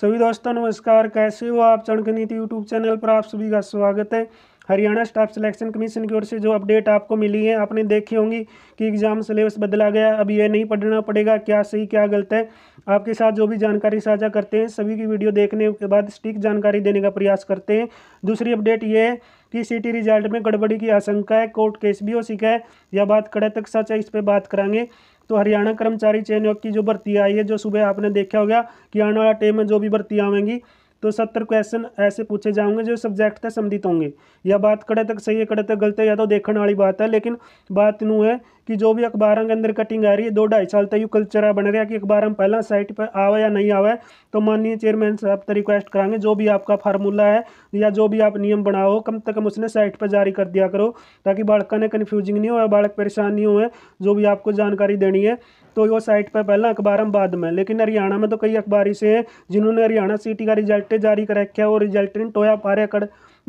सभी दोस्तों नमस्कार कैसे हो आप चणक नीति यूट्यूब चैनल पर आप सभी का स्वागत है हरियाणा स्टाफ सिलेक्शन कमीशन की ओर से जो अपडेट आपको मिली है आपने देखी होंगी कि एग्ज़ाम सिलेबस बदला गया अब यह नहीं पढ़ना पड़ेगा क्या सही क्या गलत है आपके साथ जो भी जानकारी साझा करते हैं सभी की वीडियो देखने के बाद स्टीक जानकारी देने का प्रयास करते हैं दूसरी अपडेट ये है कि सी रिजल्ट में गड़बड़ी की आशंका है कोर्ट केस भी हो सीखा है या बात कड़े तक सच है इस पर बात करेंगे तो हरियाणा कर्मचारी चयन आयोग की जो भर्ती आई है जो सुबह आपने देखा होगा कि आने वाला टाइम में जो भी भर्ती आवेंगी तो सत्तर क्वेश्चन ऐसे पूछे जाएंगे जो सब्जैक्ट तक संबंधित होंगे या बात कड़े तक सही है कड़े तक गलत है या तो देखने वाली बात है लेकिन बात नू है कि जो भी अखबारों के अंदर कटिंग आ रही है दो ढाई साल तक यू कल्चर बन रहा है कि अखबार हम पहला साइट पर आवे या नहीं आवे तो माननीय चेयरमैन साहब तो रिक्वेस्ट कराएंगे जो भी आपका फार्मूला है या जो भी आप नियम बनाओ कम से कम उसने साइट पर जारी कर दिया करो ताकि बालक ने कन्फ्यूजिंग नहीं हो बालक परेशान नहीं हो जो भी आपको जानकारी देनी है तो यो साइट पर पहला अखबार हम बाद में लेकिन हरियाणा में तो कई अखबार ऐसे हैं जिन्होंने हरियाणा सिटी का रिजल्ट जारी कर रखा है और रिजल्ट टोया पारे अकड़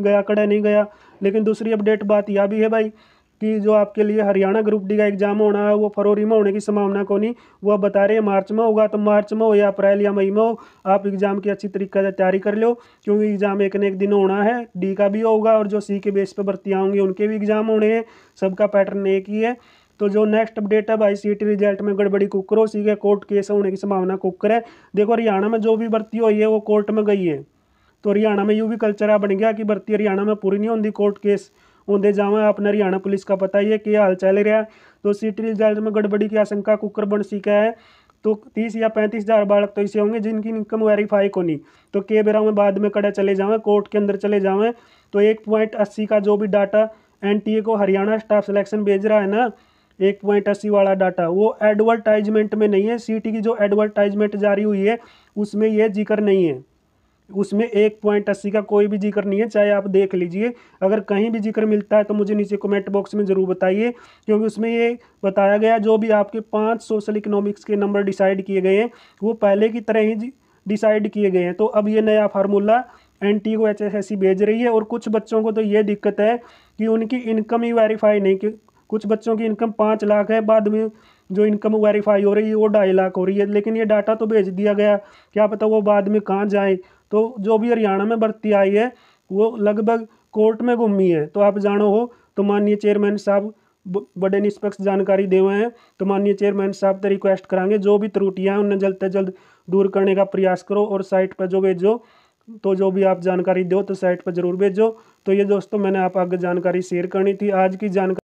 गया कड़ा नहीं गया लेकिन दूसरी अपडेट बात यह भी है भाई कि जो आपके लिए हरियाणा ग्रुप डी का एग्जाम होना है वो फरवरी में होने की संभावना को नहीं वो बता रहे हैं मार्च में होगा तो मार्च में हो या अप्रैल या मई में हो आप एग्ज़ाम की अच्छी तरीके से तैयारी कर लो क्योंकि एग्ज़ाम एक न एक दिन होना है डी का भी होगा और जो सी के बेस पर भर्तियाँ होंगी उनके भी एग्ज़ाम होने हैं सबका पैटर्न एक ही है तो जो नेक्स्ट अपडेट है भाई सीट रिजल्ट में गड़बड़ी कुकर उसी के कोर्ट केस होने की संभावना कुकर है देखो हरियाणा में जो भी भर्ती हुई है वो कोर्ट में गई है तो हरियाणा में यूँ भी कल्चर बन गया कि भर्ती हरियाणा में पूरी नहीं होती कोर्ट केस होंगे जावा अपने हरियाणा पुलिस का पता ही है कि हाल चल रहा है तो सीट रिजल्ट में गड़बड़ी की आशंका कुकर बन सीखा है तो तीस या पैंतीस हज़ार बालक तो ऐसे होंगे जिनकी इनकम वेरीफाई को नहीं तो के बेरा में बाद में कड़े चले जाएँ कोर्ट के अंदर चले जाएँ तो एक पॉइंट अस्सी का जो भी डाटा एन को हरियाणा स्टाफ सिलेक्शन भेज रहा है ना एक पॉइंट अस्सी वाला डाटा वो एडवर्टाइजमेंट में नहीं है सीटी की जो एडवर्टाइजमेंट जारी हुई है उसमें यह जिक्र नहीं है उसमें एक पॉइंट अस्सी का कोई भी जिक्र नहीं है चाहे आप देख लीजिए अगर कहीं भी जिक्र मिलता है तो मुझे नीचे कमेंट बॉक्स में ज़रूर बताइए क्योंकि उसमें ये बताया गया जो भी आपके पाँच सोशल इकोनॉमिक्स के नंबर डिसाइड किए गए हैं वो पहले की तरह ही डिसाइड किए गए हैं तो अब ये नया फार्मूला एन टी को एच भेज रही है और कुछ बच्चों को तो ये दिक्कत है कि उनकी इनकम ही वेरीफाई नहीं कुछ बच्चों की इनकम पाँच लाख है बाद में जो इनकम वेरीफाई हो रही है वो ढाई लाख हो रही है लेकिन ये डाटा तो भेज दिया गया क्या पता वो बाद में कहाँ जाए तो जो भी हरियाणा में भर्ती आई है वो लगभग कोर्ट में घूमी है तो आप जानो हो तो माननीय चेयरमैन साहब बड़े निष्पक्ष जानकारी दे हुए हैं तो माननीय चेयरमैन साहब तो रिक्वेस्ट कराएंगे जो भी त्रुटियाँ हैं उन्हें जल्द से जल्द दूर करने का प्रयास करो और साइट पर जो भेजो तो जो भी आप जानकारी दो तो साइट पर जरूर भेजो तो ये दोस्तों मैंने आप आगे जानकारी शेयर करनी थी आज की जानकारी